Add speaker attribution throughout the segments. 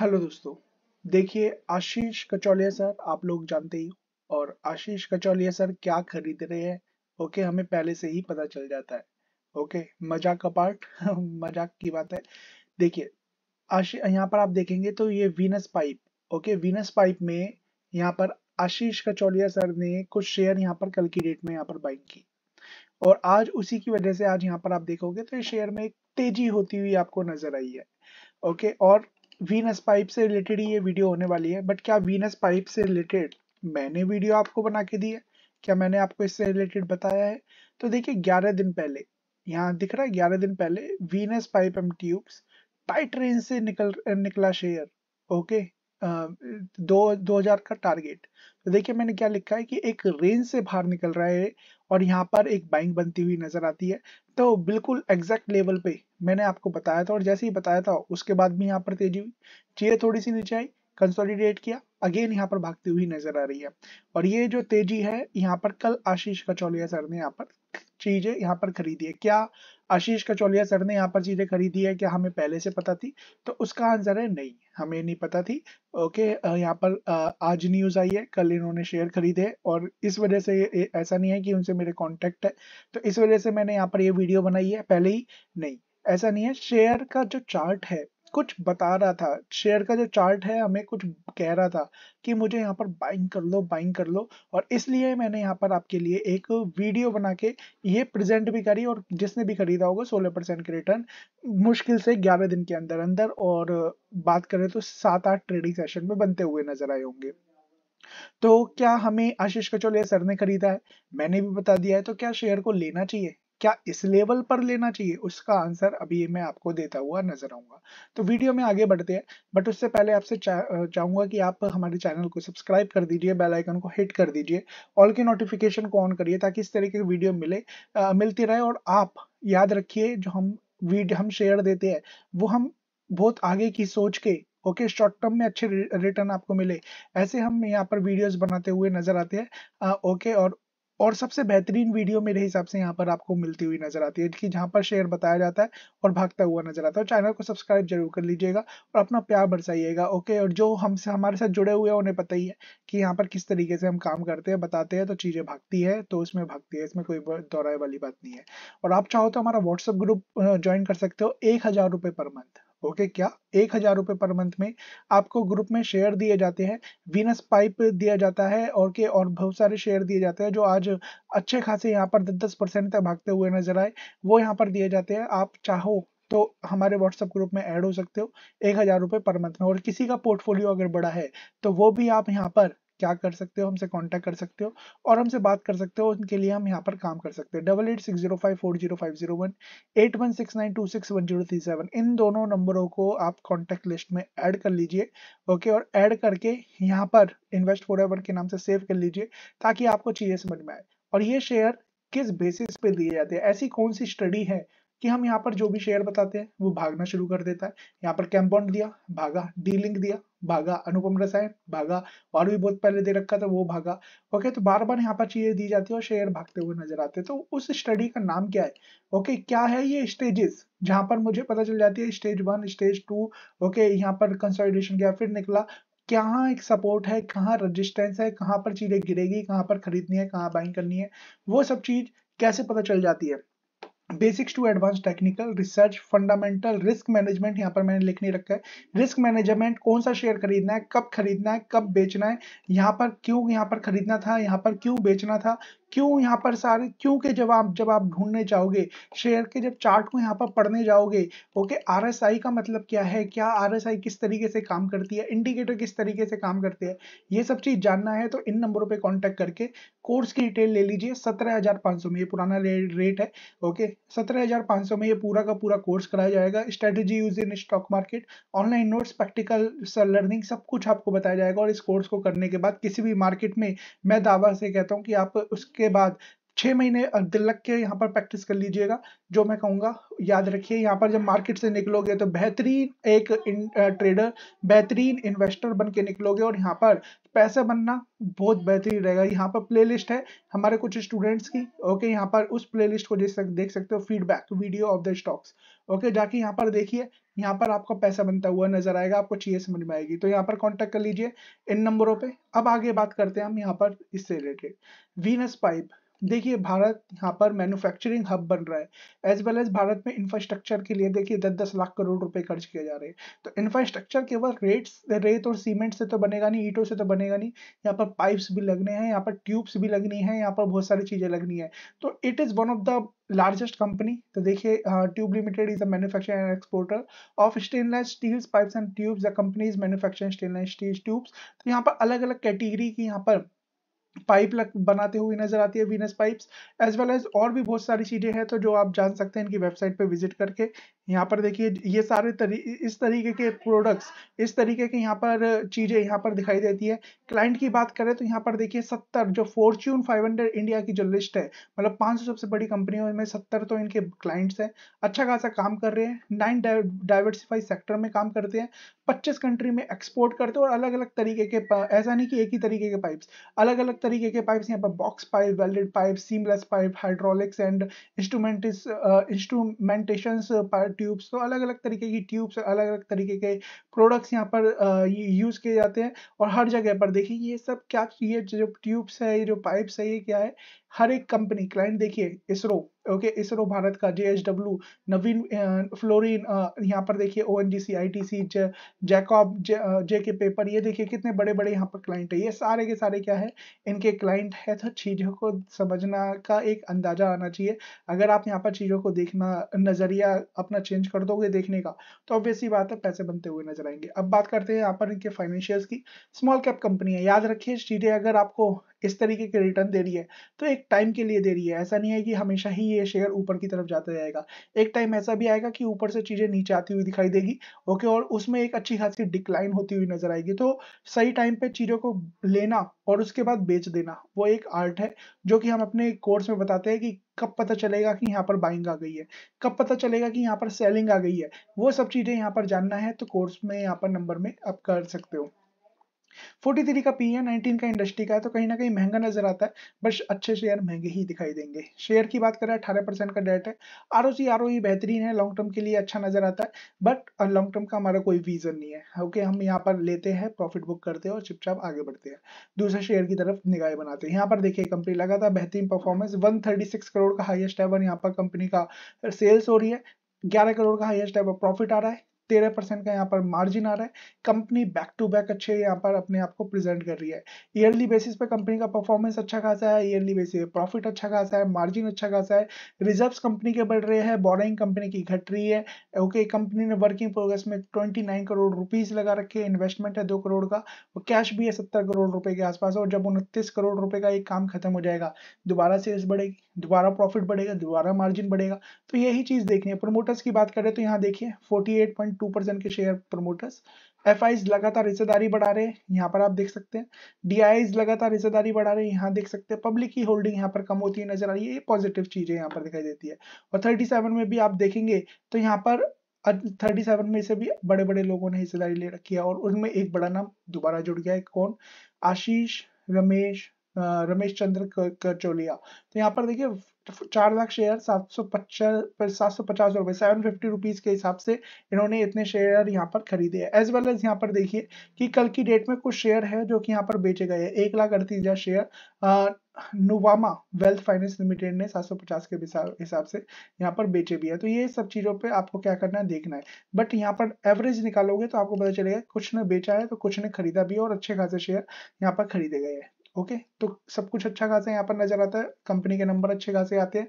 Speaker 1: hello दोस्तों देखिए आशीष कचौलिया sir आप लोग जानते ही और आशीष कचौलिया सर क्या खरीद रहे हैं ओके हमें पहले से ही पता चल जाता है ओके मजाक का पार्ट मजाक की बात है देखिए आशी यहाँ पर आप देखेंगे तो ये venous pipe okay venous pipe में यहाँ पर आशीष कचौलिया सर ने कुछ शेयर यहाँ पर कल की डेट में यहाँ पर बाइक की और आज उसी की वजह से आज यहाँ पर आप देखोगे तो ये शेयर में एक तेजी होती हुई आपको नजर आई है ओके और वीनस पाइप से रिलेटेड ही ये वीडियो होने वाली है बट क्या वीनस पाइप से रिलेटेड मैंने वीडियो आपको बना के दी है क्या मैंने आपको इससे रिलेटेड बताया है तो देखिए 11 दिन पहले यहाँ दिख रहा है 11 दिन पहले venous pipe M tubes tight rain से निकल निकला शेयर ओके दो दो हजार का टारगेट तो देखिए मैंने क्या लिखा है कि एक रेंज से बाहर निकल रहा है और यहाँ पर एक बाइंग बनती हुई नजर आती है तो बिल्कुल एग्जैक्ट लेवल पे मैंने आपको बताया था और जैसे ही बताया था उसके बाद भी यहाँ पर तेजी हुई चीजें थोड़ी सी नीचे आई कंसोलिडेट किया अगेन यहाँ पर भागती हुई नजर आ रही है और ये जो तेजी है यहाँ पर कल आशीष कचौलिया सर ने यहाँ पर चीजें यहाँ पर खरीदी है क्या आशीष कचौलिया सर ने यहाँ पर चीजें खरीदी है क्या हमें पहले से पता थी तो उसका आंसर है नहीं हमें नहीं पता थी ओके यहाँ पर आज न्यूज आई है कल इन्होंने शेयर खरीदे और इस वजह से ऐसा नहीं है कि उनसे मेरे कॉन्टेक्ट है तो इस वजह से मैंने यहाँ पर ये वीडियो बनाई है पहले ही नहीं ऐसा नहीं है शेयर का जो चार्ट है कुछ बता रहा था शेयर का जो चार्ट है हमें कुछ कह रहा था कि मुझे यहाँ पर बाइंग कर लो बाइंग कर लो और इसलिए मैंने यहाँ पर आपके लिए एक वीडियो बना के ये प्रेजेंट भी करी और जिसने भी खरीदा होगा सोलह परसेंट के रिटर्न मुश्किल से ग्यारह दिन के अंदर अंदर और बात करें तो सात आठ ट्रेडिंग सेशन में बनते हुए नजर आए होंगे तो क्या हमें आशीष कचोलिया सर ने खरीदा है मैंने भी बता दिया है तो क्या शेयर को लेना चाहिए क्या इस लेवल पर लेना चाहिए उसका आंसर अभी मैं आपको देता हुआ नजर आऊंगा तो वीडियो में आगे बढ़ते हैं बट उससे पहले आपसे चाहूंगा कि आप हमारे चैनल को सब्सक्राइब कर दीजिए बेल आइकन को हिट कर दीजिए ऑल के नोटिफिकेशन को ऑन करिए ताकि इस तरीके की वीडियो मिले आ, मिलती रहे और आप याद रखिए जो हम वीडियो हम शेयर देते हैं वो हम बहुत आगे की सोच के ओके शॉर्ट टर्म में अच्छे रिटर्न आपको मिले ऐसे हम यहाँ पर वीडियोस बनाते हुए नजर आते हैं ओके और और सबसे बेहतरीन वीडियो मेरे हिसाब से यहाँ पर आपको मिलती हुई नजर आती है कि जहाँ पर शेयर बताया जाता है और भागता हुआ नजर आता है चैनल को सब्सक्राइब जरूर कर लीजिएगा और अपना प्यार बरसाइएगा ओके और जो हमसे हमारे साथ जुड़े हुए हैं उन्हें पता ही है कि यहाँ पर किस तरीके से हम काम करते हैं बताते हैं तो चीज़ें भागती है तो उसमें भागती है इसमें कोई दोहराए वाली बात नहीं है और आप चाहो तो हमारा व्हाट्सअप ग्रुप ज्वाइन कर सकते हो एक हज़ार पर मंथ ओके okay, क्या एक हजार रुपए पर मंथ में आपको ग्रुप में शेयर दिए जाते हैं वीनस पाइप दिया जाता है और के और बहुत सारे शेयर दिए जाते हैं जो आज अच्छे खासे यहाँ पर दस दस परसेंट तक भागते हुए नजर आए वो यहाँ पर दिए जाते हैं आप चाहो तो हमारे व्हाट्सएप ग्रुप में ऐड हो सकते हो एक हजार रुपए पर मंथ में और किसी का पोर्टफोलियो अगर बड़ा है तो वो भी आप यहाँ पर क्या कर सकते हो हमसे कांटेक्ट कर सकते हो और हमसे बात कर सकते हो उनके लिए हम यहाँ पर काम कर सकते हैं double eight six zero five four zero five zero one eight one six nine two six one zero three seven इन दोनों नंबरों को आप कॉन्टैक्ट लिस्ट में ऐड कर लीजिए ओके और ऐड करके यहाँ पर इन्वेस्ट फॉर के नाम से सेव कर लीजिए ताकि आपको चीज़ें समझ में आए और ये शेयर किस बेसिस पे दिए जाते हैं ऐसी कौन सी स्टडी है कि हम यहाँ पर जो भी शेयर बताते हैं वो भागना शुरू कर देता है यहाँ पर कैम्पाउंड दिया भागा डी लिंक दिया भागा अनुपम रसायन भागा और भी बहुत पहले दे रखा था वो भागा ओके तो बार बार यहाँ पर चीजें दी जाती है और शेयर भागते हुए नजर आते हैं तो उस स्टडी का नाम क्या है ओके क्या है ये स्टेजेस जहां पर मुझे पता चल जाती है stage one stage two okay यहाँ पर कंसोलिडेशन गया फिर निकला कहाँ एक सपोर्ट है कहाँ रजिस्टेंस है कहाँ पर चीजें गिरेगी कहाँ पर खरीदनी है कहाँ बाइंग करनी है वो सब चीज कैसे पता चल जाती है basics to advance technical research fundamental risk management यहाँ पर मैंने लिखने रखा है रिस्क मैनेजमेंट कौन सा शेयर खरीदना है कब खरीदना है कब बेचना है यहाँ पर क्यों यहाँ पर खरीदना था यहाँ पर क्यों बेचना था क्यों यहाँ पर सारे क्यों के जवाब जब आप ढूंढने जाओगे शेयर के जब चार्ट को यहाँ पर पढ़ने जाओगे ओके आई का मतलब क्या है क्या आई किस तरीके से काम करती है इंडिकेटर किस तरीके से काम करते हैं ये सब चीज़ जानना है तो इन नंबरों पर कॉन्टेक्ट करके कोर्स की डिटेल ले लीजिए सत्रह हजार पाँच सौ में ये पुराना रेट है ओके सत्रह हजार पाँच सौ में ये पूरा का पूरा कोर्स कराया जाएगा strategy use in stock market online notes practical learning सब कुछ आपको बताया जाएगा और इस कोर्स को करने के बाद किसी भी मार्केट में मैं दावा से कहता हूँ कि आप उसके उसके बाद छह महीने दिल लग के यहाँ पर प्रैक्टिस कर लीजिएगा जो मैं कहूंगा याद रखिए यहाँ पर जब मार्केट से निकलोगे तो बेहतरीन एक ट्रेडर बेहतरीन इन्वेस्टर बन के निकलोगे और यहाँ पर पैसा बनना बहुत बेहतरीन रहेगा यहाँ पर प्लेलिस्ट है हमारे कुछ स्टूडेंट्स की ओके यहाँ पर उस प्लेलिस्ट को देख सकते हो feedback video of the stocks okay जाके यहाँ पर देखिए यहाँ पर आपको पैसा बनता हुआ नजर आएगा आपको चाहिए समझ में आएगी तो यहाँ पर कॉन्टेक्ट कर लीजिए इन नंबरों पे अब आगे बात करते हैं हम यहाँ पर इससे रिलेटेड वीनस पाइप देखिए भारत यहाँ पर मैन्युफैक्चरिंग हब बन रहा है एज वेल एज भारत में इंफ्रास्ट्रक्चर के लिए देखिए दस दस लाख करोड़ रुपए खर्च किए जा रहे हैं तो इंफ्रास्ट्रक्चर केवल रेट्स रेत और सीमेंट से तो बनेगा नहीं ईटों से तो बनेगा नहीं यहाँ पर पाइप्स भी लगने हैं यहाँ पर ट्यूब्स भी लगनी है यहाँ पर बहुत सारी चीज़ें लगनी है तो it is one of the largest company तो देखिए tube limited is a manufacturer and exporter of stainless steels pipes and tubes the company is manufacturing stainless steel tubes तो यहाँ पर अलग अलग कैटेगरी की यहाँ पर पाइप लग बनाते हुए नजर आती है Venus pipes as well as और भी बहुत सारी चीजें हैं तो जो आप जान सकते हैं इनकी वेबसाइट पे विजिट करके यहाँ पर देखिए ये सारे तरी, इस तरीके के प्रोडक्ट्स इस तरीके के यहाँ पर चीजें यहाँ पर दिखाई देती है क्लाइंट की बात करें तो यहाँ पर देखिए सत्तर जो फॉर्च्यून फाइव इंडिया की जो लिस्ट है मतलब पांच सबसे बड़ी कंपनियों में सत्तर तो इनके क्लाइंट्स है अच्छा खासा काम कर रहे हैं नाइन डाइवर्सिफाइड सेक्टर में काम करते हैं पच्चीस कंट्री में एक्सपोर्ट करते हैं और अलग अलग तरीके के ऐसा नहीं कि एक ही तरीके के पाइप्स अलग अलग तरीके के पाइप्स uh, uh, तो यहाँ पर box pipe welded pipe seamless pipe hydraulics and instrument instrumentation tubes तो अलग अलग तरीके की ट्यूब्स अलग अलग तरीके के प्रोडक्ट्स यहाँ पर यूज किए जाते हैं और हर जगह पर देखिए ये सब क्या ये जो ट्यूब्स है ये जो पाइप्स है ये क्या है हर एक कंपनी क्लाइंट देखिए इसरो ओके इसरो भारत का जे नवीन फ्लोरिन यहाँ पर देखिए O N G C I T C Jacob J K paper ये देखिए कितने बड़े बड़े यहाँ पर क्लाइंट है ये सारे के सारे क्या है इनके क्लाइंट है तो चीज़ों को समझना का एक अंदाजा आना चाहिए अगर आप यहाँ पर चीज़ों को देखना नज़रिया अपना चेंज कर दोगे देखने का तो ऑब्वियसली बात है पैसे बनते हुए नजर आएंगे अब बात करते हैं यहाँ पर इनके फाइनेंशियल्स की स्मॉल कैप कंपनी है याद रखिए चीज़ें अगर आपको इस तरीके के रिटर्न दे रही है तो एक टाइम के लिए दे रही है ऐसा नहीं है कि हमेशा ही ये शेयर ऊपर की तरफ जाता जाएगा एक टाइम ऐसा भी आएगा कि ऊपर से चीज़ें नीचे आती हुई दिखाई देगी ओके और उसमें एक अच्छी खासी डिक्लाइन होती हुई नजर आएगी तो सही टाइम पे चीज़ों को लेना और उसके बाद बेच देना वो एक आर्ट है जो कि हम अपने कोर्स में बताते हैं कि कब पता चलेगा कि यहाँ पर बाइंग आ गई है कब पता चलेगा कि यहाँ पर सेलिंग आ गई है वो सब चीज़ें यहाँ पर जानना है तो कोर्स में यहाँ पर नंबर में आप कर सकते हो फोर्टी थ्री का पी है नाइनटीन का इंडस्ट्री का है तो कहीं ना कहीं महंगा नजर आता है बस अच्छे शेयर महंगे ही दिखाई देंगे शेयर की बात करें अठारह परसेंट का डेट है R O C R O बेहतरीन है लॉन्ग टर्म के लिए अच्छा नजर आता है बट लॉन्ग टर्म का हमारा कोई विजन नहीं है ओके हम यहाँ पर लेते हैं प्रॉफिट बुक करते हैं और चुपचाप आगे बढ़ते हैं दूसरे शेयर की तरफ निगाह बनाते हैं यहाँ पर देखिए कंपनी लगातार बेहतरीन performance one thirty six crore का हाइएस्ट है और यहाँ पर कंपनी का सेल्स हो रही है ग्यारह करोड़ का हाइएस्ट है प्रॉफिट आ रहा है तेरह परसेंट का यहाँ पर मार्जिन आ रहा है कंपनी बैक टू बैक अच्छे यहाँ पर अपने आप को प्रेजेंट कर रही है ईयरली बेसिस पे कंपनी का परफॉर्मेंस अच्छा खासा है ईयरली बेसिस पे प्रॉफिट अच्छा खासा है मार्जिन अच्छा खासा है रिजर्व कंपनी के बढ़ रहे हैं बोरिंग कंपनी की घट रही है ओके कंपनी ने वर्किंग प्रोग्रेस में ट्वेंटी नाइन करोड़ रुपीज लगा रखे इन्वेस्टमेंट है दो करोड़ का और कैश भी है सत्तर करोड़ रुपए के आसपास और जब उनतीस करोड़ रुपए का एक काम खत्म हो जाएगा दोबारा सेल्स बढ़ेगी दोबारा प्रॉफिट बढ़ेगा दोबारा मार्जिन बढ़ेगा तो यही चीज देखनी है प्रोमोटर्स की बात करें तो यहाँ देखिए forty eight point two percent के शेयर प्रमोटर्स एफ लगातार हिस्सेदारी बढ़ा रहे हैं यहाँ पर आप देख सकते हैं डी लगातार हिस्सेदारी बढ़ा रहे हैं यहाँ देख सकते हैं पब्लिक की होल्डिंग यहाँ पर कम होती है नजर आ रही है ये पॉजिटिव चीजें यहाँ पर दिखाई देती है और थर्टी सेवन में भी आप देखेंगे तो यहाँ पर थर्टी सेवन में से भी बड़े बड़े लोगों ने हिस्सेदारी ले रखी है और उनमें एक बड़ा नाम दोबारा जुड़ गया है कौन आशीष रमेश रमेश चंद्र करचोलिया तो यहाँ पर देखिए चार लाख शेयर सात सौ पचास सात सौ पचास रुपए सेवन फिफ्टी रुपीज के हिसाब से इन्होंने इतने शेयर यहाँ पर खरीदे हैं एज वेल एज यहाँ पर देखिए कि कल की डेट में कुछ शेयर है जो कि यहाँ पर बेचे गए हैं एक लाख अड़तीस हजार share Nuvama wealth finance limited ने 750 के हिसाब से यहाँ पर बेचे भी है तो ये सब चीज़ों पे आपको क्या करना है देखना है बट यहाँ पर एवरेज निकालोगे तो आपको पता चलेगा कुछ ने बेचा है तो कुछ ने खरीदा भी है और अच्छे खासे शेयर यहाँ पर खरीदे गए हैं ओके तो सब कुछ अच्छा खासा यहाँ पर नजर आता है कंपनी के नंबर अच्छे खासे आते हैं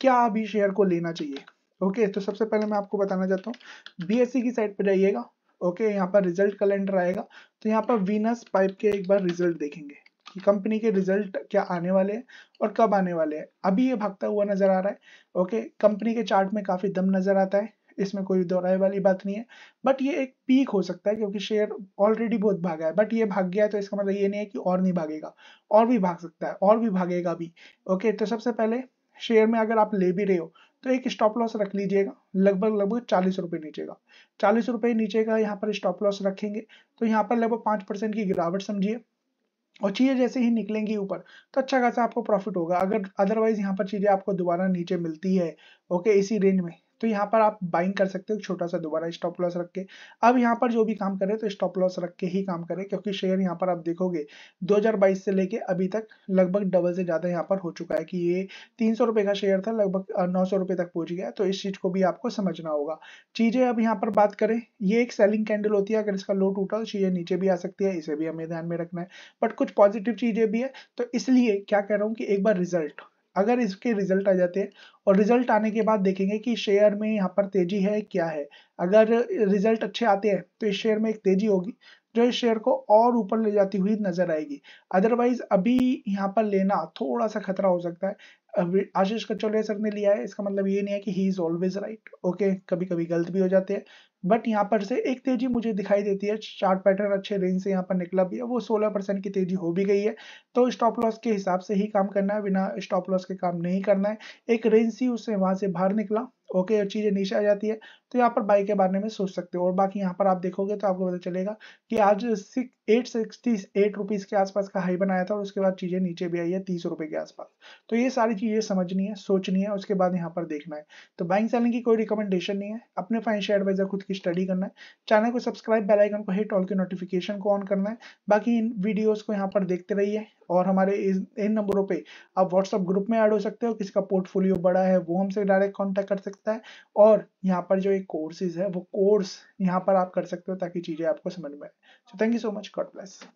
Speaker 1: क्या अभी शेयर को लेना चाहिए ओके तो सबसे पहले मैं आपको बताना चाहता हूँ बी e की साइड पर जाइएगा ओके यहाँ पर रिजल्ट कैलेंडर आएगा तो यहाँ पर वीनस पाइप के एक बार रिजल्ट देखेंगे कि कंपनी के रिजल्ट क्या आने वाले हैं और कब आने वाले हैं अभी ये भागता हुआ नजर आ रहा है ओके कंपनी के चार्ट में काफी दम नजर आता है इसमें कोई दोहराई वाली बात नहीं है बट ये एक पीक हो सकता है क्योंकि शेयर ऑलरेडी बहुत भागा है बट ये भाग गया तो इसका मतलब ये नहीं है कि और नहीं भागेगा और भी भाग सकता है और भी भागेगा भी ओके तो सबसे पहले शेयर में अगर आप ले भी रहे हो तो एक स्टॉप लॉस रख लीजिएगा लगभग लगभग चालीस रुपये नीचे का चालीस रुपए नीचे का यहाँ पर स्टॉप लॉस रखेंगे तो यहाँ पर लगभग पांच परसेंट की गिरावट समझिए और चीज़ें जैसे ही निकलेंगी ऊपर तो अच्छा खासा आपको प्रॉफिट होगा अगर अदरवाइज यहाँ पर चीज़ें आपको दोबारा नीचे मिलती है ओके इसी रेंज में तो यहाँ पर आप बाइंग कर सकते हो छोटा सा दोबारा स्टॉप लॉस रख के अब यहाँ पर जो भी काम करे तो स्टॉप लॉस रख के ही काम करें क्योंकि शेयर यहाँ पर आप देखोगे 2022 से लेके अभी तक लगभग डबल से ज़्यादा यहाँ पर हो चुका है कि ये तीन रुपए का शेयर था लगभग नौ सौ तक पहुंच गया तो इस चीज़ को भी आपको समझना होगा चीज़ें अब यहाँ पर बात करें ये एक सेलिंग कैंडल होती है अगर इसका लो टूटा तो चीज़ें नीचे भी आ सकती है इसे भी हमें ध्यान में रखना है बट कुछ पॉजिटिव चीज़ें भी है तो इसलिए क्या कह रहा हूँ कि एक बार रिजल्ट अगर इसके रिजल्ट आ जाते हैं और रिजल्ट आने के बाद देखेंगे कि शेयर में यहाँ पर तेजी है क्या है अगर रिजल्ट अच्छे आते हैं तो इस शेयर में एक तेजी होगी जो इस शेयर को और ऊपर ले जाती हुई नजर आएगी अदरवाइज अभी यहाँ पर लेना थोड़ा सा खतरा हो सकता है आशीष कचौलिया सर ने लिया है इसका मतलब ये नहीं है कि he is always right okay कभी कभी गलत भी हो जाते हैं बट यहाँ पर से एक तेजी मुझे दिखाई देती है चार्ट पैटर्न अच्छे रेंज से यहाँ पर निकला भी है वो 16 परसेंट की तेजी हो भी गई है तो स्टॉप लॉस के हिसाब से ही काम करना है बिना स्टॉप लॉस के काम नहीं करना है एक रेंज सी उससे वहां से बाहर निकला ओके और चीज़ें नीचे आ जाती है तो यहाँ पर बाई के बारे में सोच सकते हो और बाकी यहाँ पर आप देखोगे तो आपको पता चलेगा कि आज एट सिक्सटी एट रुपीज़ के आसपास का हाई बनाया था और उसके बाद चीज़ें नीचे भी आई है तीस रुपए के आसपास तो ये सारी चीज़ें समझनी है सोचनी है उसके बाद यहाँ पर देखना है तो बाइंग सेलिंग की कोई रिकमेंडेशन नहीं है अपने फाइनेंशियल एडवाइजर खुद की स्टडी करना है चैनल को सब्सक्राइब बेलाइकन को हिट ऑल के नोटिफिकेशन को ऑन करना है बाकी इन वीडियोज़ को यहाँ पर देखते रहिए और हमारे इस इन नंबरों पे आप व्हाट्सअप ग्रुप में ऐड हो सकते हो किसका पोर्टफोलियो बड़ा है वो हमसे डायरेक्ट कांटेक्ट कर सकता है और यहाँ पर जो एक कोर्सेज है वो कोर्स यहाँ पर आप कर सकते हो ताकि चीज़ें आपको समझ में आए so thank you so much God bless